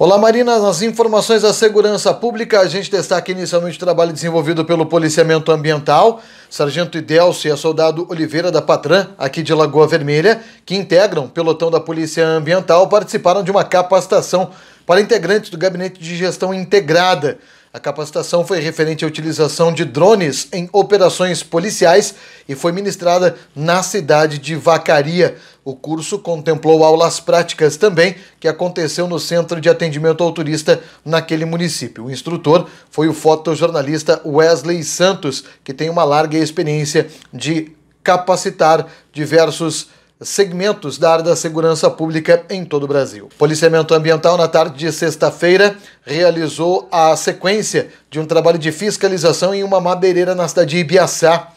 Olá, Marina. Nas informações da segurança pública, a gente destaca inicialmente o trabalho desenvolvido pelo policiamento ambiental, Sargento Idelcio e a soldado Oliveira da Patran, aqui de Lagoa Vermelha, que integram o pelotão da Polícia Ambiental, participaram de uma capacitação para integrantes do Gabinete de Gestão Integrada. A capacitação foi referente à utilização de drones em operações policiais e foi ministrada na cidade de Vacaria. O curso contemplou aulas práticas também, que aconteceu no Centro de Atendimento ao Turista naquele município. O instrutor foi o fotojornalista Wesley Santos, que tem uma larga experiência de capacitar diversos segmentos da área da segurança pública em todo o Brasil. Policiamento Ambiental, na tarde de sexta-feira, realizou a sequência de um trabalho de fiscalização em uma madeireira na cidade de Ibiaçá.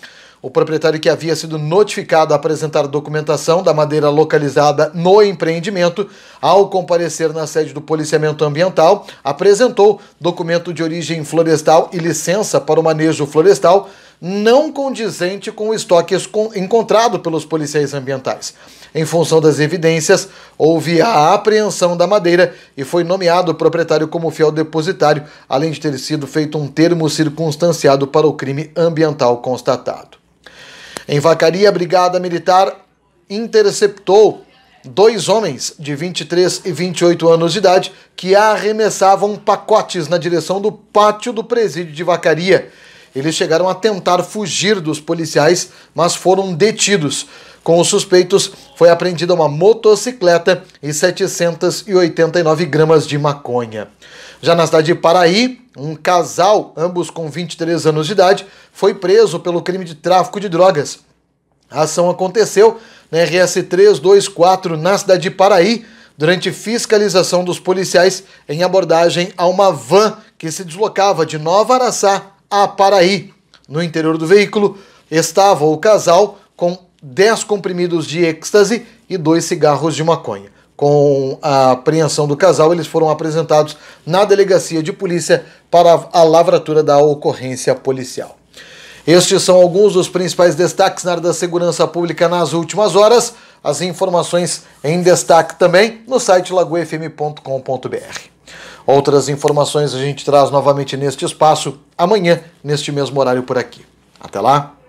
O proprietário que havia sido notificado a apresentar documentação da madeira localizada no empreendimento, ao comparecer na sede do policiamento ambiental, apresentou documento de origem florestal e licença para o manejo florestal não condizente com o estoque encontrado pelos policiais ambientais. Em função das evidências, houve a apreensão da madeira e foi nomeado o proprietário como fiel depositário, além de ter sido feito um termo circunstanciado para o crime ambiental constatado. Em Vacaria, a Brigada Militar interceptou dois homens de 23 e 28 anos de idade que arremessavam pacotes na direção do pátio do presídio de Vacaria. Eles chegaram a tentar fugir dos policiais, mas foram detidos. Com os suspeitos, foi apreendida uma motocicleta e 789 gramas de maconha. Já na cidade de Paraí, um casal, ambos com 23 anos de idade, foi preso pelo crime de tráfico de drogas. A ação aconteceu na RS 324, na cidade de Paraí, durante fiscalização dos policiais em abordagem a uma van que se deslocava de Nova Araçá a Paraí. No interior do veículo estava o casal com 10 comprimidos de êxtase e dois cigarros de maconha. Com a apreensão do casal, eles foram apresentados na delegacia de polícia para a lavratura da ocorrência policial. Estes são alguns dos principais destaques na área da segurança pública nas últimas horas. As informações em destaque também no site lagoafm.com.br. Outras informações a gente traz novamente neste espaço amanhã, neste mesmo horário por aqui. Até lá!